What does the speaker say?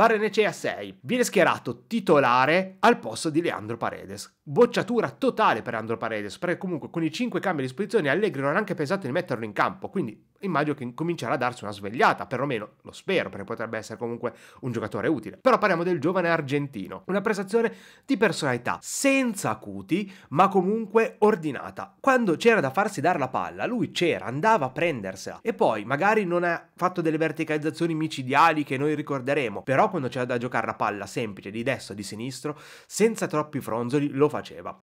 Barrenechea 6. Viene schierato titolare al posto di Leandro Paredes. Bocciatura totale per Leandro Paredes, perché comunque con i 5 cambi a disposizione Allegri non ha neanche pensato di metterlo in campo, quindi immagino che comincerà a darsi una svegliata, perlomeno lo spero, perché potrebbe essere comunque un giocatore utile. Però parliamo del giovane argentino, una prestazione di personalità senza acuti, ma comunque ordinata. Quando c'era da farsi dare la palla, lui c'era, andava a prendersela e poi magari non ha fatto delle verticalizzazioni micidiali che noi ricorderemo, però quando c'era da giocare la palla semplice di destra o di sinistro, senza troppi fronzoli, lo faceva.